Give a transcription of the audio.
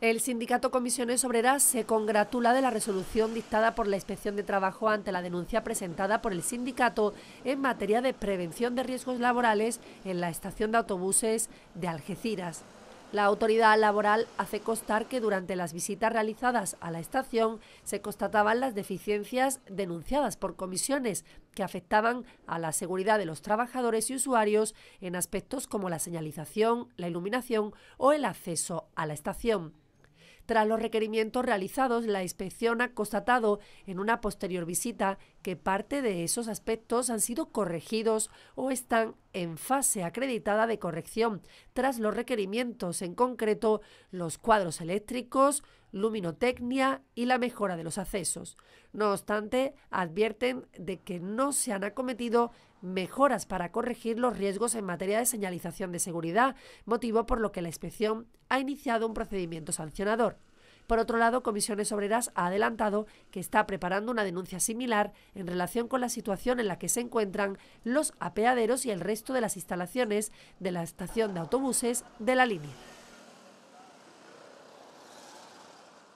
El sindicato Comisiones Obreras se congratula de la resolución dictada por la Inspección de Trabajo ante la denuncia presentada por el sindicato en materia de prevención de riesgos laborales en la estación de autobuses de Algeciras. La autoridad laboral hace constar que durante las visitas realizadas a la estación se constataban las deficiencias denunciadas por comisiones que afectaban a la seguridad de los trabajadores y usuarios en aspectos como la señalización, la iluminación o el acceso a la estación. Tras los requerimientos realizados, la inspección ha constatado en una posterior visita que parte de esos aspectos han sido corregidos o están en fase acreditada de corrección tras los requerimientos, en concreto los cuadros eléctricos, luminotecnia y la mejora de los accesos. No obstante, advierten de que no se han acometido mejoras para corregir los riesgos en materia de señalización de seguridad, motivo por lo que la inspección ha iniciado un procedimiento sancionador. Por otro lado, Comisiones Obreras ha adelantado que está preparando una denuncia similar en relación con la situación en la que se encuentran los apeaderos y el resto de las instalaciones de la estación de autobuses de la línea.